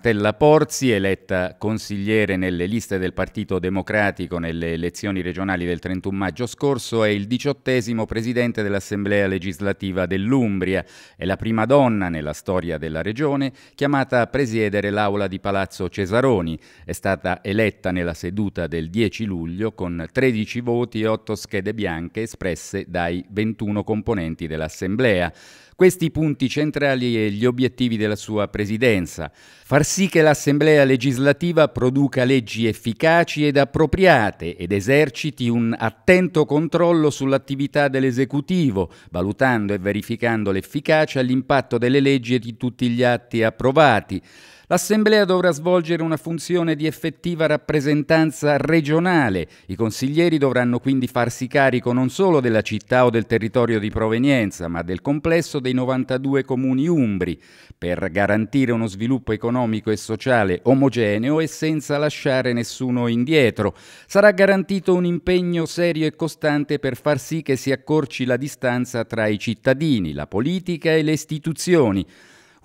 Donatella Porzi, eletta consigliere nelle liste del Partito Democratico nelle elezioni regionali del 31 maggio scorso, è il diciottesimo presidente dell'Assemblea legislativa dell'Umbria. È la prima donna nella storia della regione chiamata a presiedere l'aula di Palazzo Cesaroni. È stata eletta nella seduta del 10 luglio con 13 voti e 8 schede bianche espresse dai 21 componenti dell'Assemblea. Questi punti centrali e gli obiettivi della sua presidenza. Far sì che l'Assemblea legislativa produca leggi efficaci ed appropriate ed eserciti un attento controllo sull'attività dell'esecutivo, valutando e verificando l'efficacia e l'impatto delle leggi e di tutti gli atti approvati. L'Assemblea dovrà svolgere una funzione di effettiva rappresentanza regionale. I consiglieri dovranno quindi farsi carico non solo della città o del territorio di provenienza, ma del complesso dei 92 comuni umbri, per garantire uno sviluppo economico e sociale omogeneo e senza lasciare nessuno indietro. Sarà garantito un impegno serio e costante per far sì che si accorci la distanza tra i cittadini, la politica e le istituzioni.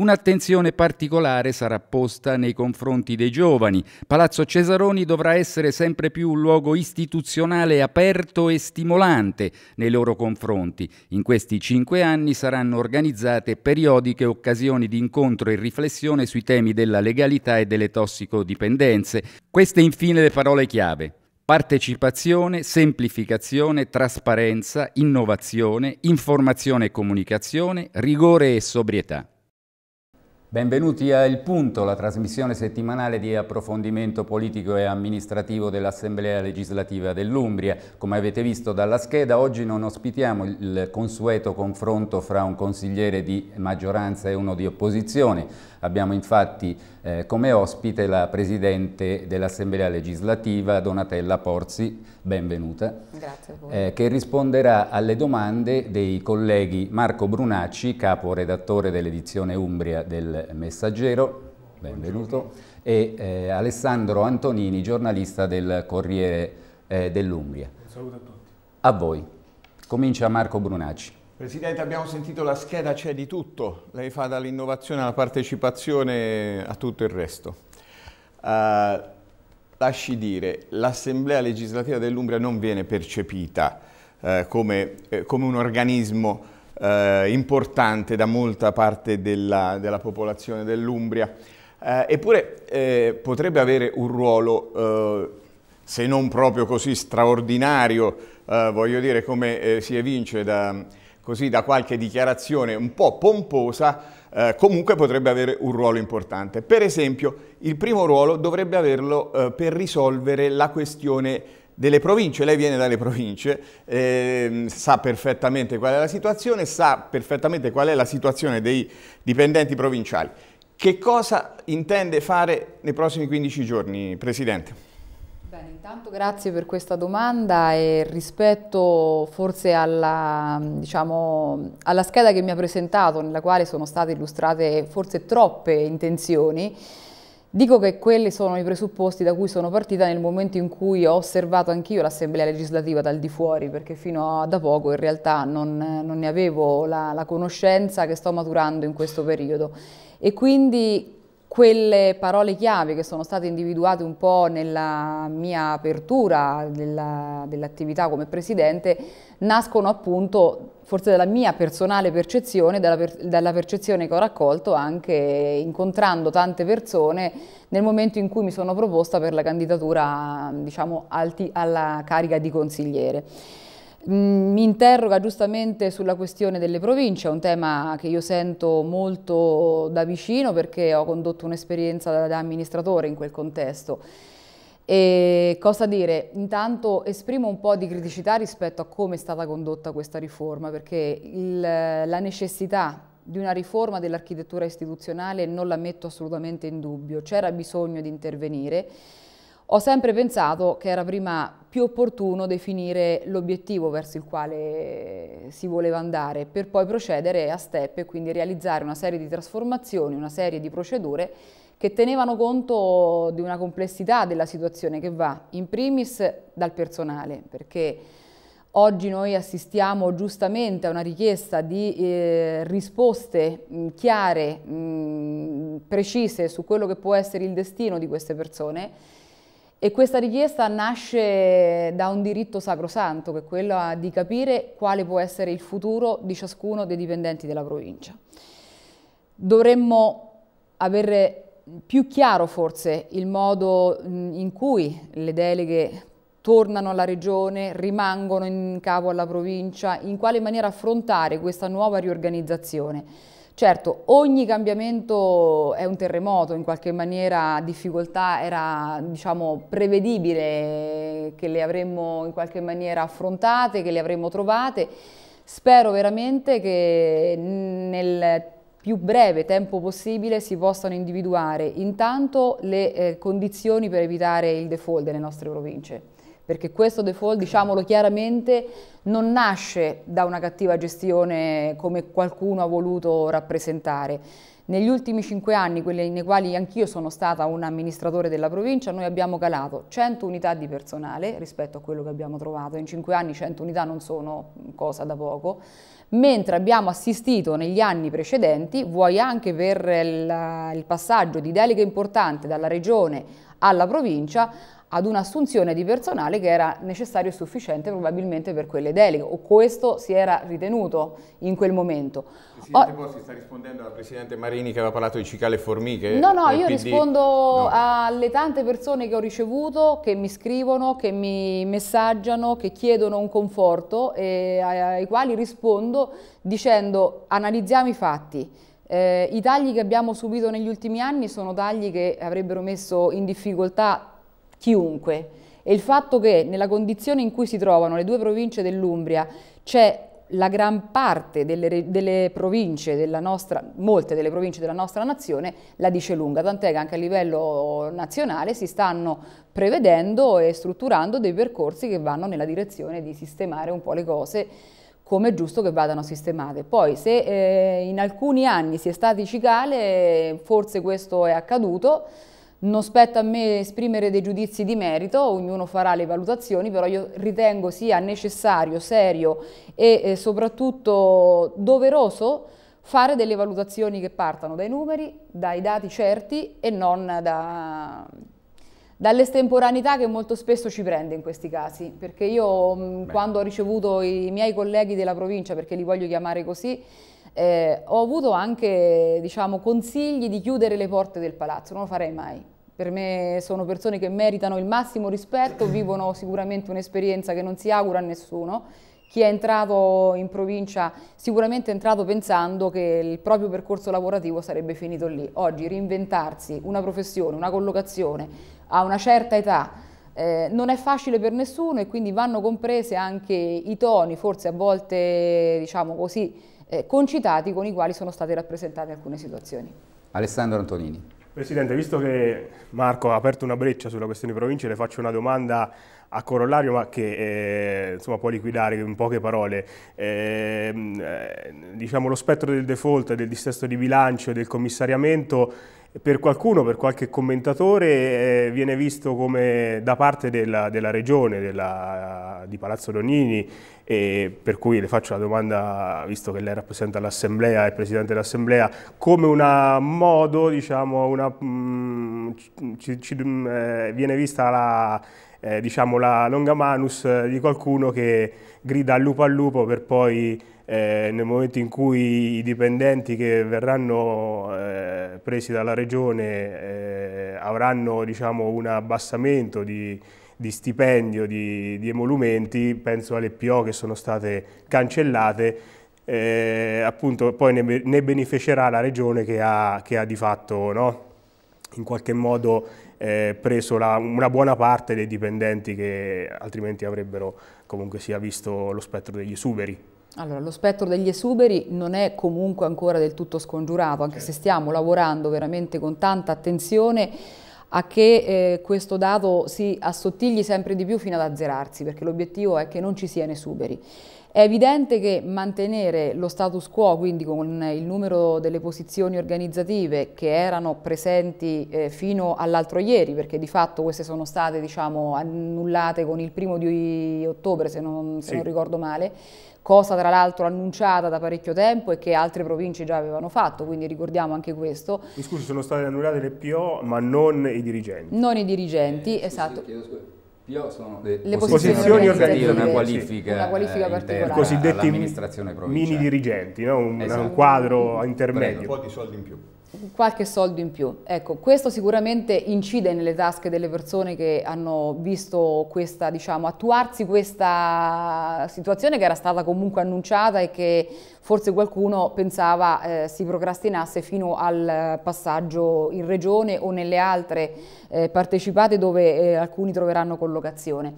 Un'attenzione particolare sarà posta nei confronti dei giovani. Palazzo Cesaroni dovrà essere sempre più un luogo istituzionale aperto e stimolante nei loro confronti. In questi cinque anni saranno organizzate periodiche occasioni di incontro e riflessione sui temi della legalità e delle tossicodipendenze. Queste infine le parole chiave. Partecipazione, semplificazione, trasparenza, innovazione, informazione e comunicazione, rigore e sobrietà. Benvenuti a Il Punto, la trasmissione settimanale di approfondimento politico e amministrativo dell'Assemblea legislativa dell'Umbria. Come avete visto dalla scheda, oggi non ospitiamo il consueto confronto fra un consigliere di maggioranza e uno di opposizione Abbiamo infatti eh, come ospite la Presidente dell'Assemblea legislativa, Donatella Porzi, benvenuta, Grazie a eh, che risponderà alle domande dei colleghi Marco Brunacci, capo redattore dell'edizione Umbria del Messaggero, benvenuto, Buongiorno. e eh, Alessandro Antonini, giornalista del Corriere eh, dell'Umbria. Saluto a tutti. A voi. Comincia Marco Brunacci. Presidente, abbiamo sentito la scheda c'è di tutto, lei fa dall'innovazione alla partecipazione a tutto il resto. Uh, lasci dire, l'Assemblea legislativa dell'Umbria non viene percepita uh, come, eh, come, un organismo uh, importante da molta parte della, della popolazione dell'Umbria, eppure eh, potrebbe avere un ruolo se non proprio così straordinario, voglio dire come eh, si evince da, così da qualche dichiarazione un po' pomposa, eh, comunque potrebbe avere un ruolo importante. Per esempio, il primo ruolo dovrebbe averlo eh, per risolvere la questione delle province, lei viene dalle province, eh, sa perfettamente qual è la situazione, sa perfettamente qual è la situazione dei dipendenti provinciali. Che cosa intende fare nei prossimi 15 giorni, Presidente? Bene, intanto grazie per questa domanda e rispetto forse alla, diciamo, alla, scheda che mi ha presentato, nella quale sono state illustrate forse troppe intenzioni, dico che quelli sono i presupposti da cui sono partita nel momento in cui ho osservato anch'io l'Assemblea legislativa dal di fuori, perché fino a da poco in realtà non, non ne avevo la, la conoscenza che sto maturando in questo periodo. E quindi quelle parole chiave che sono state individuate un po' nella mia apertura dell'attività come presidente nascono appunto forse dalla mia personale percezione, dalla, per, dalla, percezione che ho raccolto anche incontrando tante persone nel momento in cui mi sono proposta per la candidatura diciamo, alti, alla carica di consigliere. Mm, mi interroga giustamente sulla questione delle province, è un tema che io sento molto da vicino perché ho condotto un'esperienza da, da amministratore in quel contesto. E cosa dire? Intanto esprimo un po' di criticità rispetto a come è stata condotta questa riforma, perché il, la necessità di una riforma dell'architettura istituzionale non la metto assolutamente in dubbio, c'era bisogno di intervenire ho sempre pensato che era prima più opportuno definire l'obiettivo verso il quale si voleva andare per poi procedere a step e quindi realizzare una serie di trasformazioni, una serie di procedure che tenevano conto di una complessità della situazione che va in primis dal personale perché Oggi noi assistiamo giustamente a una richiesta di eh, risposte mh, chiare, mh, precise su quello che può essere il destino di queste persone e questa richiesta nasce da un diritto sacrosanto, che è quello di capire quale può essere il futuro di ciascuno dei dipendenti della provincia. Dovremmo avere più chiaro forse il modo in cui le deleghe tornano alla regione, rimangono in capo alla provincia, in quale maniera affrontare questa nuova riorganizzazione Certo, ogni cambiamento è un terremoto, in qualche maniera difficoltà era diciamo, prevedibile che le avremmo in qualche maniera affrontate, che le avremmo trovate. Spero veramente che nel più breve tempo possibile si possano individuare intanto le eh, condizioni per evitare il default delle nostre province perché questo default, diciamolo chiaramente, non nasce da una cattiva gestione come qualcuno ha voluto rappresentare. Negli ultimi cinque anni, quelli nei quali anch'io sono stata un amministratore della provincia, noi abbiamo calato 100 unità di personale rispetto a quello che abbiamo trovato. In cinque anni 100 unità non sono cosa da poco, mentre abbiamo assistito negli anni precedenti, vuoi anche per il, passaggio di deleghe importanti dalla regione alla provincia, ad un'assunzione di personale che era necessario e sufficiente probabilmente per quelle deleghe, o questo si era ritenuto in quel momento. Presidente Bossi sta rispondendo alla Presidente Marini che aveva parlato di cicale e formiche. No, no, io PD. rispondo no. alle tante persone che ho ricevuto, che mi scrivono, che mi messaggiano, che chiedono un conforto e ai quali rispondo dicendo analizziamo i fatti. Eh, I tagli che abbiamo subito negli ultimi anni sono tagli che avrebbero messo in difficoltà chiunque. E il fatto che nella condizione in cui si trovano le due province dell'Umbria c'è la gran parte delle, delle, province della nostra, molte delle province della nostra nazione la dice lunga, tant'è che anche a livello nazionale si stanno prevedendo e strutturando dei percorsi che vanno nella direzione di sistemare un po' le cose come è giusto che vadano sistemate. Poi se eh, in alcuni anni si è stati cicale, forse questo è accaduto, non spetta a me esprimere dei giudizi di merito, ognuno farà le valutazioni, però io ritengo sia necessario, serio e eh, soprattutto doveroso fare delle valutazioni che partano dai numeri, dai dati certi e non da, dall'estemporaneità che molto spesso ci prende in questi casi, perché io mh, mm, quando ho ricevuto i miei colleghi della provincia, perché li voglio chiamare così, eh, ho avuto anche diciamo, consigli di chiudere le porte del palazzo, non lo farei mai per me sono persone che meritano il massimo rispetto, vivono sicuramente un'esperienza che non si augura a nessuno. Chi è entrato in provincia sicuramente è entrato pensando che il proprio percorso lavorativo sarebbe finito lì. Oggi reinventarsi una professione, una collocazione a una certa età eh, non è facile per nessuno e quindi vanno comprese anche i toni, forse a volte diciamo così, eh, concitati con i quali sono state rappresentate alcune situazioni. Alessandro Antonini. Presidente, visto che Marco ha aperto una breccia sulla questione province, le faccio una domanda a corollario ma che eh, insomma, può liquidare in poche parole. Ehm, eh, diciamo, lo spettro del default, del dissesto di bilancio, del commissariamento per qualcuno, per qualche commentatore, eh, viene visto come da parte della, della regione, della, di Palazzo Donini, e per cui le faccio la domanda, visto che lei rappresenta l'Assemblea, è Presidente dell'Assemblea, come un modo, diciamo, una, mh, mm, ci, ci, mh, mm, eh, viene vista la, eh, diciamo, la longa manus di qualcuno che grida al lupo al lupo per poi eh, nel momento in cui i dipendenti che verranno eh, presi dalla Regione eh, avranno diciamo, un abbassamento di, di stipendio, di, di, emolumenti, penso alle PO che sono state cancellate, eh, appunto poi ne, ne, beneficerà la Regione che ha, che ha di fatto no? in qualche modo eh, preso la, una buona parte dei dipendenti che altrimenti avrebbero comunque sia visto lo spettro degli esuberi. Allora, lo spettro degli esuberi non è comunque ancora del tutto scongiurato, anche certo. se stiamo lavorando veramente con tanta attenzione a che eh, questo dato si assottigli sempre di più fino ad azzerarsi, perché l'obiettivo è che non ci siano esuberi. È evidente che mantenere lo status quo, quindi con il numero delle posizioni organizzative che erano presenti eh, fino all'altro ieri, perché di fatto queste sono state diciamo, annullate con il primo di ottobre, se non, se non ricordo male, cosa tra l'altro annunciata da parecchio tempo e che altre province già avevano fatto, quindi ricordiamo anche questo. Mi scusi, sono state annullate le PO, ma non i dirigenti. Non i dirigenti, eh, esatto. Sì, io sono le, posizioni, organizzative, una qualifica, una qualifica eh, particolare, i cosiddetti mini dirigenti, no? un, esatto. un, quadro intermedio. Prego. Un po' di soldi in più qualche soldo in più. Ecco, questo sicuramente incide nelle tasche delle persone che hanno visto questa, diciamo, attuarsi questa situazione che era stata comunque annunciata e che forse qualcuno pensava eh, si procrastinasse fino al passaggio in regione o nelle altre eh, partecipate dove eh, alcuni troveranno collocazione.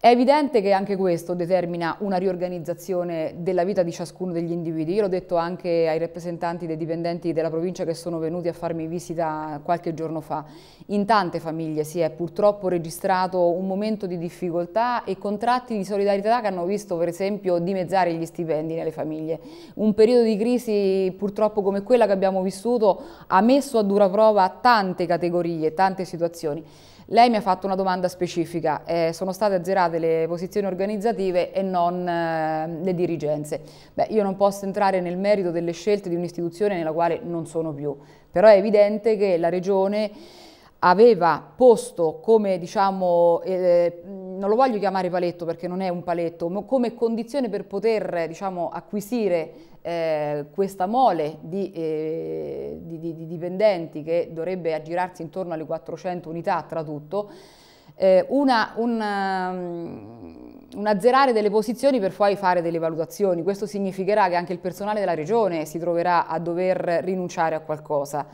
È evidente che anche questo determina una riorganizzazione della vita di ciascuno degli individui. Io l'ho detto anche ai rappresentanti dei dipendenti della provincia che sono venuti a farmi visita qualche giorno fa. In tante famiglie si è purtroppo registrato un momento di difficoltà e contratti di solidarietà che hanno visto per esempio dimezzare gli stipendi nelle famiglie. Un periodo di crisi purtroppo come quella che abbiamo vissuto ha messo a dura prova tante categorie, tante situazioni. Lei mi ha fatto una domanda specifica, eh, sono state azzerate le posizioni organizzative e non eh, le dirigenze. Beh, io non posso entrare nel merito delle scelte di un'istituzione nella quale non sono più, però è evidente che la Regione aveva posto come diciamo eh, non lo voglio chiamare paletto perché non è un paletto come condizione per poter diciamo acquisire eh, questa mole di, eh, di, di, di, dipendenti che dovrebbe aggirarsi intorno alle 400 unità tra tutto, eh, una, una, mm, un azzerare delle posizioni per poi fare delle valutazioni. Questo significherà che anche il personale della regione si troverà a dover rinunciare a qualcosa.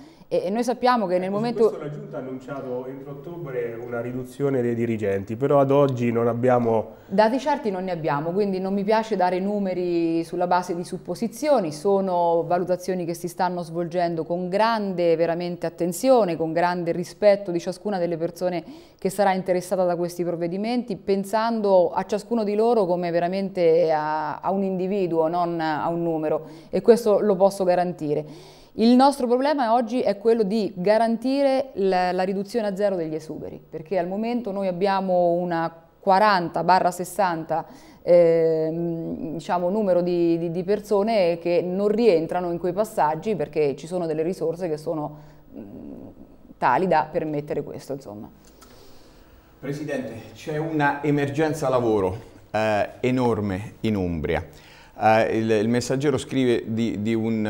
E, noi sappiamo che nel ecco, momento... Questo la Giunta ha annunciato entro ottobre una riduzione dei dirigenti, però ad oggi non abbiamo... Dati certi non ne abbiamo, quindi non mi piace dare numeri sulla base di supposizioni, sono valutazioni che si stanno svolgendo con grande veramente attenzione, con grande rispetto di ciascuna delle persone che sarà interessata da questi provvedimenti, pensando a ciascuno di loro come veramente a, a un individuo, non a un numero, e questo lo posso garantire. Il nostro problema oggi è quello di garantire la, la riduzione a zero degli esuberi, perché al momento noi abbiamo una 40-60 eh, diciamo, numero di, di, di, persone che non rientrano in quei passaggi perché ci sono delle risorse che sono tali da permettere questo. Insomma. Presidente, c'è una emergenza lavoro eh, enorme in Umbria. Eh, il, il, messaggero scrive di, di un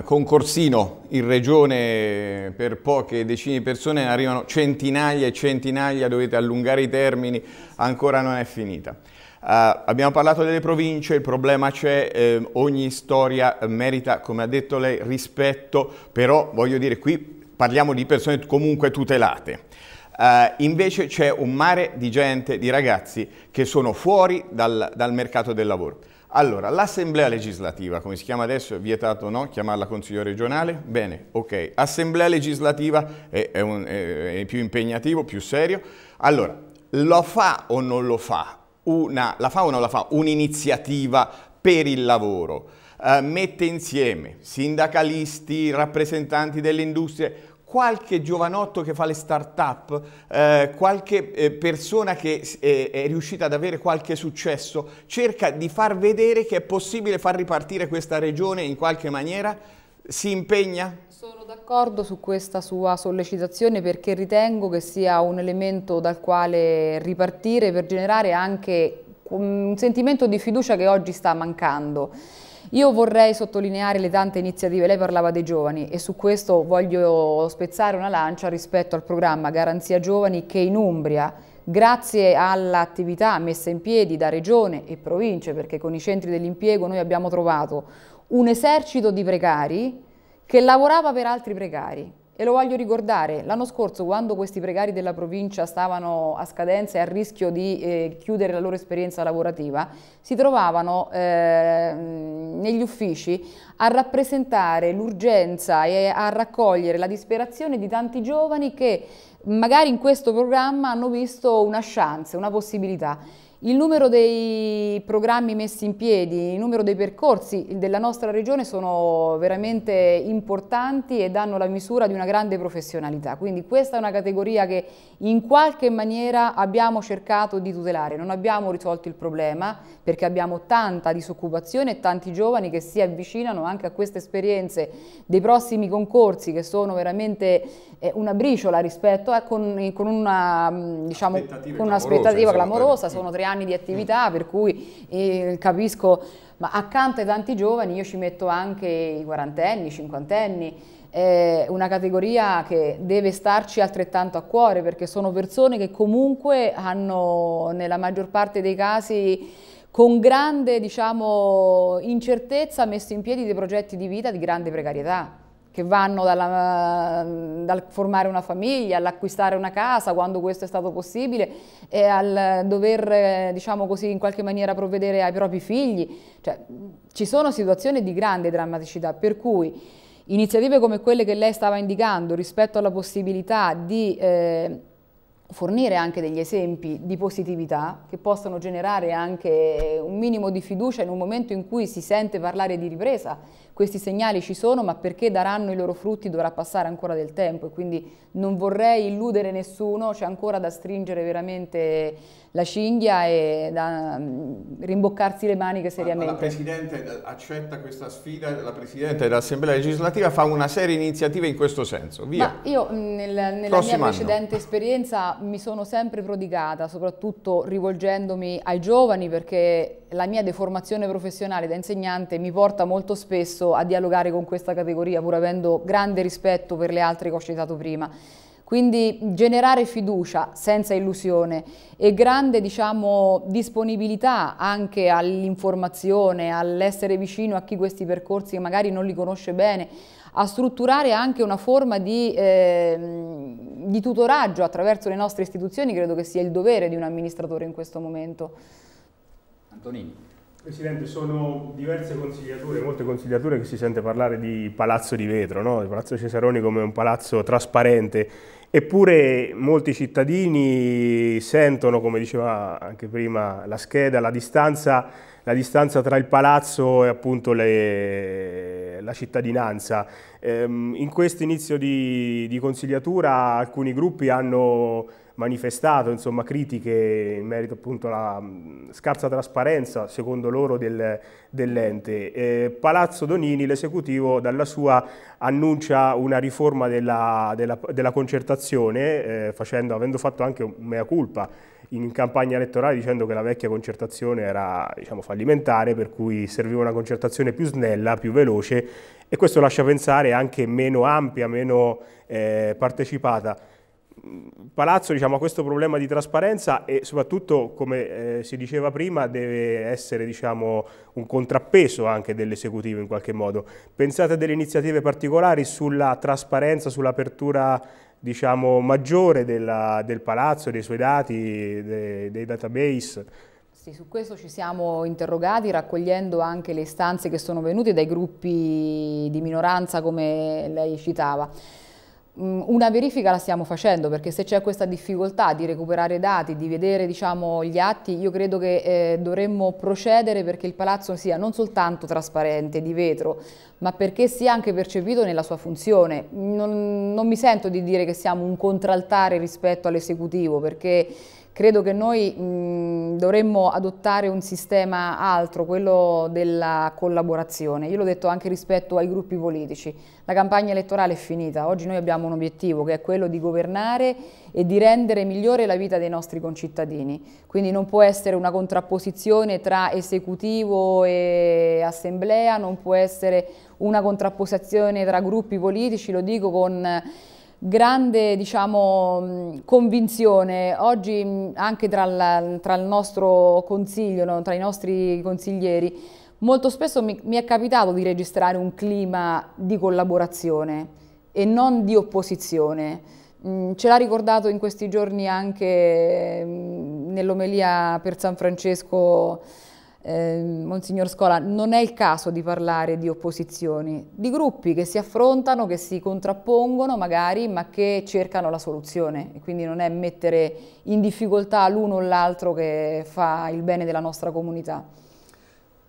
uh, concorsino in regione per poche decine di persone, ne arrivano centinaia e centinaia, dovete allungare i termini, ancora non è finita. Uh, abbiamo parlato delle province, il problema c'è, eh, ogni storia merita, come ha detto lei, rispetto, però voglio dire qui parliamo di persone comunque tutelate. Uh, invece c'è un mare di gente, di ragazzi che sono fuori dal, dal mercato del lavoro. Allora, l'assemblea legislativa, come si chiama adesso, è vietato no? chiamarla consiglio regionale? Bene, ok. Assemblea legislativa è, è, un, è, è più impegnativo, più serio. Allora, lo fa o non lo fa? Una, la fa o non la fa un'iniziativa per il lavoro? Uh, mette insieme sindacalisti, rappresentanti delle industrie, qualche giovanotto che fa le start-up, eh, qualche eh, persona che eh, è riuscita ad avere qualche successo, cerca di far vedere che è possibile far ripartire questa regione in qualche maniera? Si impegna? Sono d'accordo su questa sua sollecitazione perché ritengo che sia un elemento dal quale ripartire per generare anche un sentimento di fiducia che oggi sta mancando. Io vorrei sottolineare le tante iniziative, lei parlava dei giovani e su questo voglio spezzare una lancia rispetto al programma Garanzia Giovani che in Umbria Grazie all'attività messa in piedi da regione e province, perché con i centri dell'impiego noi abbiamo trovato un esercito di precari che lavorava per altri precari. E lo voglio ricordare, l'anno scorso quando questi precari della provincia stavano a scadenza e a rischio di eh, chiudere la loro esperienza lavorativa, si trovavano eh, negli uffici a rappresentare l'urgenza e a raccogliere la disperazione di tanti giovani che magari in questo programma hanno visto una chance, una possibilità. Il numero dei programmi messi in piedi, il numero dei percorsi della nostra regione sono veramente importanti e danno la misura di una grande professionalità. Quindi questa è una categoria che in qualche maniera abbiamo cercato di tutelare. Non abbiamo risolto il problema perché abbiamo tanta disoccupazione e tanti giovani che si avvicinano anche a queste esperienze dei prossimi concorsi che sono veramente eh, una briciola rispetto a con, con mm, diciamo, un'aspettativa diciamo, clamorosa. Eh. Sono tre anni anni di attività, mm. per cui eh, capisco, ma accanto ai tanti giovani io ci metto anche i quarantenni, i cinquantenni, eh, una categoria che deve starci altrettanto a cuore perché sono persone che comunque hanno nella maggior parte dei casi con grande diciamo, incertezza messo in piedi dei progetti di vita di grande precarietà che vanno dalla, dal formare una famiglia, all'acquistare una casa quando questo è stato possibile e al dover, diciamo così, in qualche maniera provvedere ai propri figli. Cioè, ci sono situazioni di grande drammaticità, per cui iniziative come quelle che lei stava indicando rispetto alla possibilità di... Eh, fornire anche degli esempi di positività che possano generare anche un minimo di fiducia in un momento in cui si sente parlare di ripresa. Questi segnali ci sono, ma perché daranno i loro frutti dovrà passare ancora del tempo e quindi non vorrei illudere nessuno, c'è ancora da stringere veramente la cinghia e da mm, rimboccarsi le maniche seriamente. La Presidente eh, accetta questa sfida, la Presidente dell'Assemblea legislativa fa una serie di iniziative in questo senso. Via. Ma io mm, nel, nella Prossimo mia precedente anno. esperienza mi sono sempre prodigata, soprattutto rivolgendomi ai giovani perché la mia deformazione professionale da insegnante mi porta molto spesso a dialogare con questa categoria pur avendo grande rispetto per le altre che ho citato prima. Quindi generare fiducia senza illusione e grande diciamo, disponibilità anche all'informazione, all'essere vicino a chi questi percorsi magari non li conosce bene, a strutturare anche una forma di, eh, di tutoraggio attraverso le nostre istituzioni, credo che sia il dovere di un amministratore in questo momento. Antonini. Presidente, sono diverse consigliature, molte consigliature che si sente parlare di Palazzo di Vetro, no? il Palazzo Cesaroni come un palazzo trasparente Eppure molti cittadini sentono, come diceva anche prima la scheda, la distanza, la distanza tra il palazzo e appunto le, la cittadinanza. Ehm, in questo inizio di, di consigliatura alcuni gruppi hanno manifestato insomma, critiche in merito appunto alla mm, scarsa trasparenza, secondo loro, del, dell'ente. Eh, Palazzo Donini, l'esecutivo, dalla sua annuncia una riforma della, della, della concertazione, eh, facendo, avendo fatto anche un mea culpa in campagna elettorale dicendo che la vecchia concertazione era diciamo, fallimentare, per cui serviva una concertazione più snella, più veloce e questo lascia pensare anche meno ampia, meno eh, partecipata. Palazzo diciamo, ha questo problema di trasparenza e soprattutto, come eh, si diceva prima, deve essere diciamo, un contrappeso anche dell'esecutivo in qualche modo. Pensate a delle iniziative particolari sulla trasparenza, sull'apertura diciamo, maggiore della, del Palazzo, dei suoi dati, de, dei database? Sì, su questo ci siamo interrogati raccogliendo anche le istanze che sono venute dai gruppi di minoranza come lei citava. Mm, una verifica la stiamo facendo perché se c'è questa difficoltà di recuperare dati, di vedere diciamo, gli atti, io credo che eh, dovremmo procedere perché il palazzo sia non soltanto trasparente, di vetro, ma perché sia anche percepito nella sua funzione. Non, non mi sento di dire che siamo un contraltare rispetto all'esecutivo perché Credo che noi mh, dovremmo adottare un sistema altro, quello della collaborazione. Io l'ho detto anche rispetto ai gruppi politici. La campagna elettorale è finita, oggi noi abbiamo un obiettivo che è quello di governare e di rendere migliore la vita dei nostri concittadini. Quindi non può essere una contrapposizione tra esecutivo e assemblea, non può essere una contrapposizione tra gruppi politici, lo dico con grande diciamo, convinzione oggi anche tra, la, tra il nostro consiglio, no? tra i nostri consiglieri, molto spesso mi, mi, è capitato di registrare un clima di collaborazione e non di opposizione. ce l'ha ricordato in questi giorni anche nell'omelia per San Francesco eh, Monsignor Scola, non è il caso di parlare di opposizioni, di gruppi che si affrontano, che si contrappongono magari, ma che cercano la soluzione. E quindi non è mettere in difficoltà l'uno o l'altro che fa il bene della nostra comunità.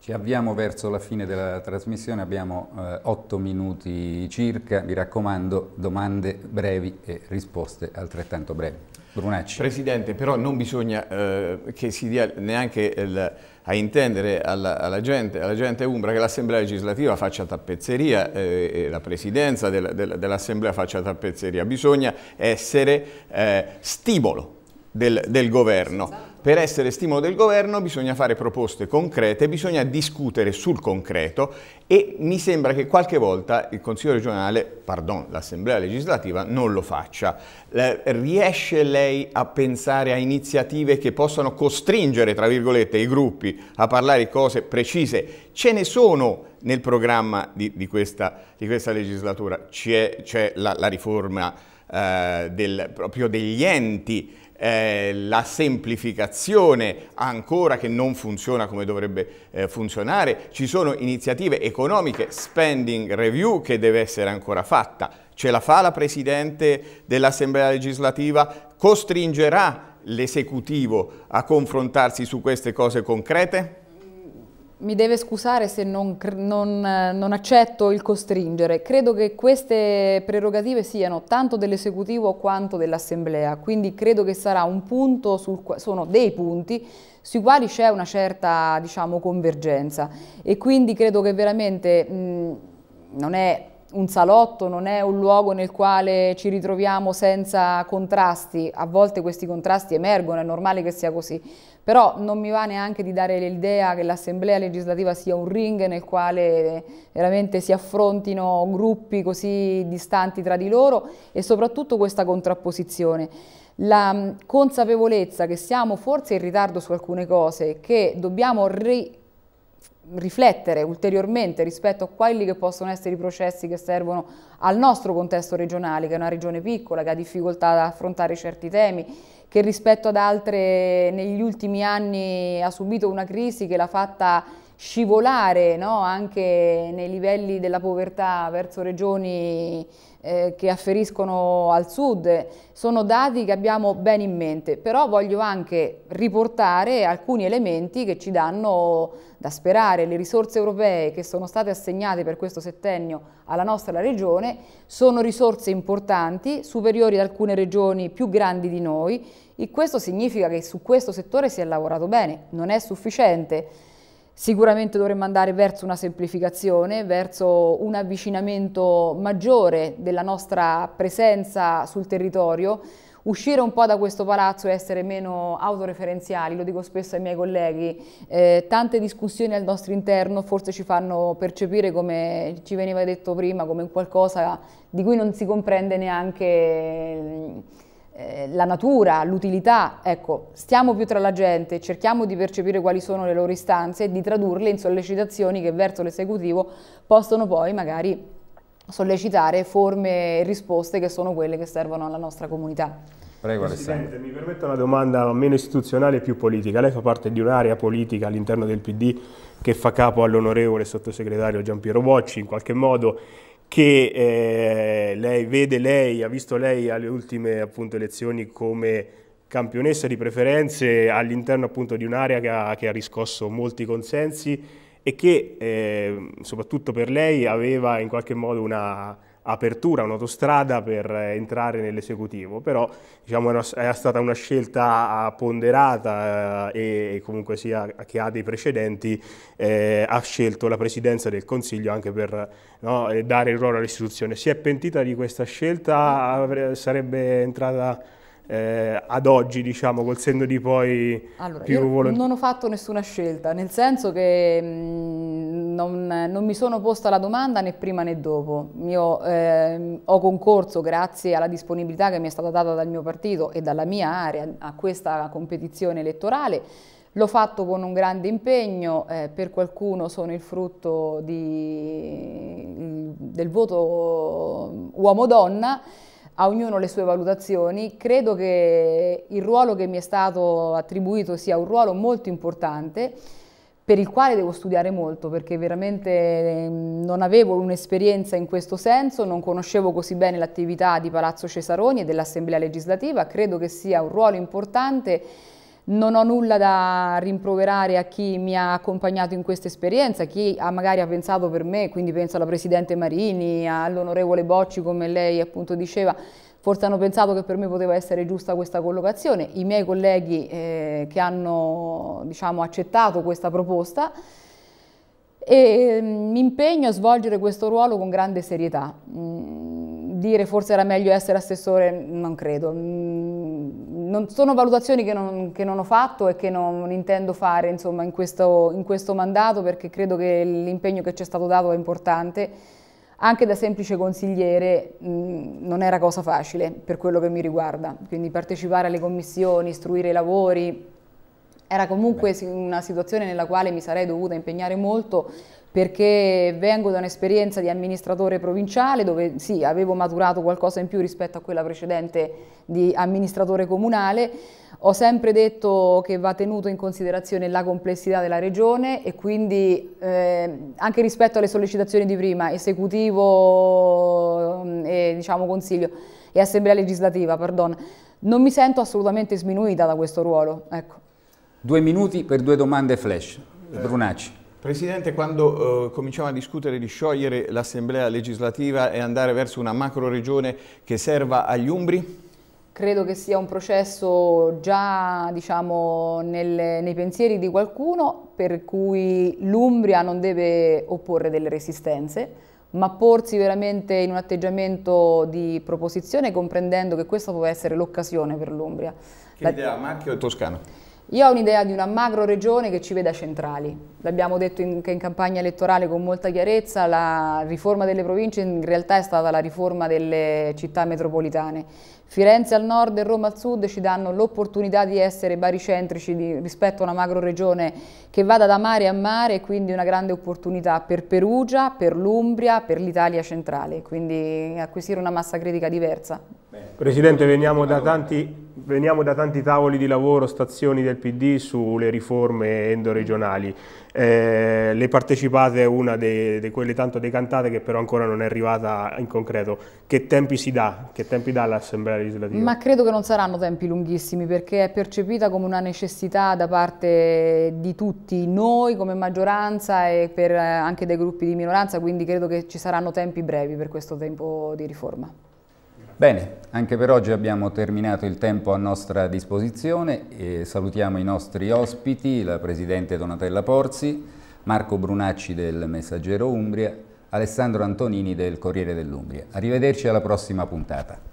Ci avviamo verso la fine della trasmissione, abbiamo eh, 8 minuti circa, mi raccomando domande brevi e risposte altrettanto brevi. Brunacci. Presidente, però non bisogna eh, che si dia neanche il, a intendere alla, alla, gente, alla, gente, umbra che l'Assemblea legislativa faccia tappezzeria eh, e la Presidenza del, del, dell'Assemblea faccia tappezzeria. Bisogna essere eh, stimolo del, del governo. Per essere stimolo del governo bisogna fare proposte concrete, bisogna discutere sul concreto e mi sembra che qualche volta il Consiglio regionale, pardon, l'Assemblea legislativa non lo faccia. Riesce lei a pensare a iniziative che possano costringere, tra virgolette, i gruppi a parlare di cose precise? Ce ne sono nel programma di, di, questa, di questa, legislatura, c'è la, la riforma eh, del, proprio degli enti, eh, la semplificazione ancora che non funziona come dovrebbe eh, funzionare, ci sono iniziative economiche, spending review che deve essere ancora fatta, ce la fa la Presidente dell'Assemblea legislativa, costringerà l'esecutivo a confrontarsi su queste cose concrete? mi deve scusare se non, non, eh, non, accetto il costringere. Credo che queste prerogative siano tanto dell'esecutivo quanto dell'assemblea, quindi credo che sarà un punto, sul, sono dei punti sui quali c'è una certa diciamo, convergenza e quindi credo che veramente mh, non è un salotto, non è un luogo nel quale ci ritroviamo senza contrasti, a volte questi contrasti emergono, è normale che sia così, però non mi va neanche di dare l'idea che l'Assemblea legislativa sia un ring nel quale eh, veramente si affrontino gruppi così distanti tra di loro e soprattutto questa contrapposizione. La mm, consapevolezza che siamo forse in ritardo su alcune cose, e che dobbiamo ri riflettere ulteriormente rispetto a quelli che possono essere i processi che servono al nostro contesto regionale, che è una regione piccola, che ha difficoltà ad affrontare certi temi, che rispetto ad altre negli ultimi anni ha subito una crisi che l'ha fatta scivolare no, anche nei livelli della povertà verso regioni eh, che afferiscono al sud, sono dati che abbiamo ben in mente, però voglio anche riportare alcuni elementi che ci danno da sperare. Le risorse europee che sono state assegnate per questo settennio alla nostra regione sono risorse importanti, superiori ad alcune regioni più grandi di noi, e questo significa che su questo settore si è lavorato bene, non è sufficiente Sicuramente dovremmo andare verso una semplificazione, verso un avvicinamento maggiore della nostra presenza sul territorio, uscire un po' da questo palazzo e essere meno autoreferenziali, lo dico spesso ai miei colleghi, eh, tante discussioni al nostro interno forse ci fanno percepire, come ci veniva detto prima, come qualcosa di cui non si comprende neanche mm, eh, la natura, l'utilità, ecco, stiamo più tra la gente, cerchiamo di percepire quali sono le loro istanze e di tradurle in sollecitazioni che verso l'esecutivo possono poi magari sollecitare forme e risposte che sono quelle che servono alla nostra comunità. Prego Alessandro. Presidente, Alessandro. mi permetto una domanda meno istituzionale e più politica. Lei fa parte di un'area politica all'interno del PD che fa capo all'onorevole sottosegretario Giampiero Bocci, in qualche modo che eh, lei vede lei, ha visto lei alle ultime appunto, elezioni come campionessa di preferenze all'interno appunto di un'area che, che, ha riscosso molti consensi e che eh, soprattutto per lei aveva in qualche modo una, apertura, un'autostrada per eh, entrare nell'esecutivo, però diciamo, è stata una scelta ah, ponderata eh, e comunque sia che ha dei precedenti, eh, ha scelto la presidenza del Consiglio anche per no, dare il ruolo all'istituzione. Si è pentita di questa scelta? Sarebbe entrata eh, ad oggi, diciamo, col senno di poi allora, più volentieri? Non ho fatto nessuna scelta, nel senso che mh, mm, non, non, mi sono posta la domanda né prima né dopo. Io eh, ho concorso, grazie alla disponibilità che mi è stata data dal mio partito e dalla mia area a questa competizione elettorale, L'ho fatto con un grande impegno, eh, per qualcuno sono il frutto di, del voto mm, uomo-donna, a ognuno le sue valutazioni, credo che il ruolo che mi è stato attribuito sia un ruolo molto importante per il quale devo studiare molto perché veramente ehm, non avevo un'esperienza in questo senso, non conoscevo così bene l'attività di Palazzo Cesaroni e dell'Assemblea legislativa, credo che sia un ruolo importante non ho nulla da rimproverare a chi mi ha accompagnato in questa esperienza, chi ha magari ha pensato per me, quindi penso alla Presidente Marini, all'Onorevole Bocci come lei appunto diceva, forse hanno pensato che per me poteva essere giusta questa collocazione. I miei colleghi eh, che hanno diciamo, accettato questa proposta e mm, mi impegno a svolgere questo ruolo con grande serietà. Mm, dire forse era meglio essere assessore, non credo mm, non, sono valutazioni che non, che non, ho fatto e che non intendo fare insomma, in, questo, in questo mandato perché credo che l'impegno che ci è stato dato è importante. Anche da semplice consigliere mh, non era cosa facile per quello che mi riguarda, quindi partecipare alle commissioni, istruire i lavori, era comunque Beh. una situazione nella quale mi sarei dovuta impegnare molto, perché vengo da un'esperienza di amministratore provinciale dove sì, avevo maturato qualcosa in più rispetto a quella precedente di amministratore comunale. Ho sempre detto che va tenuto in considerazione la complessità della regione e quindi eh, anche rispetto alle sollecitazioni di prima, esecutivo mm, e diciamo, consiglio e assemblea legislativa, perdon, non mi sento assolutamente sminuita da questo ruolo. Ecco. Due minuti per due domande flash. Eh. Brunacci. Presidente, quando eh, cominciamo a discutere di sciogliere l'Assemblea legislativa e andare verso una macro regione che serva agli Umbri? Credo che sia un processo già diciamo, nel, nei pensieri di qualcuno per cui l'Umbria non deve opporre delle resistenze, ma porsi veramente in un atteggiamento di proposizione comprendendo che questa può essere l'occasione per l'Umbria. Che La... idea, Marchio e Toscano? Io ho un'idea di una macro regione che ci veda centrali. L'abbiamo detto in, in campagna elettorale con molta chiarezza, la riforma delle province in realtà è stata la riforma delle città metropolitane. Firenze al nord e Roma al sud ci danno l'opportunità di essere baricentrici di, rispetto a una macro regione che vada da mare a mare e quindi una grande opportunità per Perugia, per l'Umbria, per l'Italia centrale, quindi acquisire una massa critica diversa. Presidente, veniamo da tanti veniamo da tanti tavoli di lavoro, stazioni del PD sulle riforme endoregionali. Eh, le partecipate è una di quelle tanto decantate che però ancora non è arrivata in concreto. Che tempi si dà? Che tempi dà l'Assemblea legislativa? Ma credo che non saranno tempi lunghissimi perché è percepita come una necessità da parte di tutti noi come maggioranza e eh, anche dai gruppi di minoranza, quindi credo che ci saranno tempi brevi per questo tempo di riforma. Bene, anche per oggi abbiamo terminato il tempo a nostra disposizione e salutiamo i nostri ospiti, la Presidente Donatella Porzi, Marco Brunacci del Messaggero Umbria, Alessandro Antonini del Corriere dell'Umbria. Arrivederci alla prossima puntata.